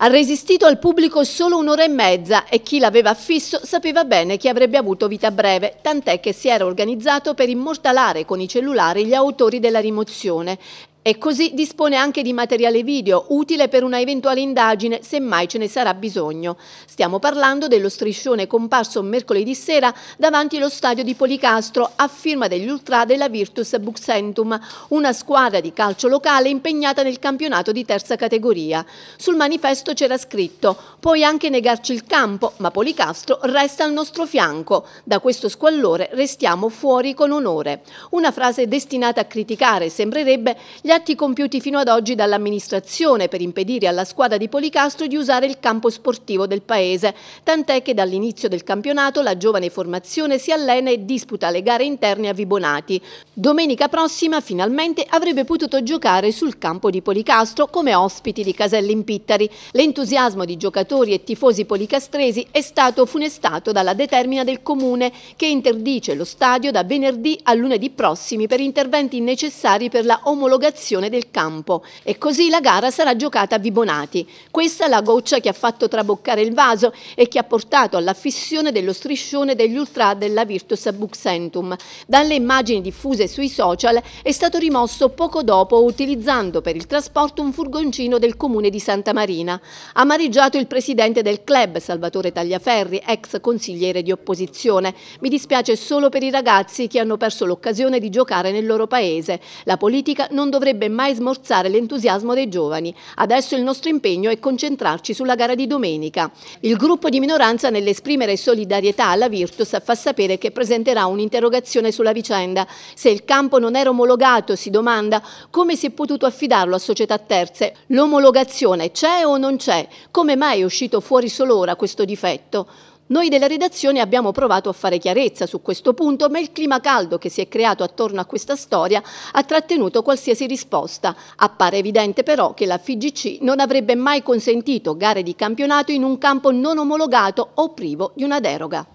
Ha resistito al pubblico solo un'ora e mezza e chi l'aveva affisso sapeva bene che avrebbe avuto vita breve, tant'è che si era organizzato per immortalare con i cellulari gli autori della rimozione e così dispone anche di materiale video, utile per una eventuale indagine, se mai ce ne sarà bisogno. Stiamo parlando dello striscione comparso mercoledì sera davanti allo stadio di Policastro, a firma degli ultra della Virtus Buxentum, una squadra di calcio locale impegnata nel campionato di terza categoria. Sul manifesto c'era scritto, puoi anche negarci il campo, ma Policastro resta al nostro fianco. Da questo squallore restiamo fuori con onore. Una frase destinata a criticare, sembrerebbe, gli progetti compiuti fino ad oggi dall'amministrazione per impedire alla squadra di Policastro di usare il campo sportivo del paese, tant'è che dall'inizio del campionato la giovane formazione si allena e disputa le gare interne a Vibonati. Domenica prossima finalmente avrebbe potuto giocare sul campo di Policastro come ospiti di Caselli in Pittari. L'entusiasmo di giocatori e tifosi policastresi è stato funestato dalla determina del comune che interdice lo stadio da venerdì a lunedì prossimi per interventi necessari per la omologazione condizione del campo e così la gara sarà giocata a Vibonati. Questa è la goccia che ha fatto traboccare il vaso e che ha portato alla fissione dello striscione degli ultra della Virtus Buxentum. Dalle immagini diffuse sui social è stato rimosso poco dopo utilizzando per il trasporto un furgoncino del comune di Santa Marina. Amareggiato il presidente del club, Salvatore Tagliaferri, ex consigliere di opposizione. Mi dispiace solo per i ragazzi che hanno perso l'occasione di giocare nel loro paese. La politica non dovrebbe dovrebbe mai smorzare l'entusiasmo dei giovani. Adesso il nostro impegno è concentrarci sulla gara di domenica. Il gruppo di minoranza nell'esprimere solidarietà alla Virtus fa sapere che presenterà un'interrogazione sulla vicenda. Se il campo non era omologato, si domanda, come si è potuto affidarlo a società terze? L'omologazione c'è o non c'è? Come mai è uscito fuori solo ora questo difetto? Noi della redazione abbiamo provato a fare chiarezza su questo punto, ma il clima caldo che si è creato attorno a questa storia ha trattenuto qualsiasi risposta. Appare evidente però che la FIGC non avrebbe mai consentito gare di campionato in un campo non omologato o privo di una deroga.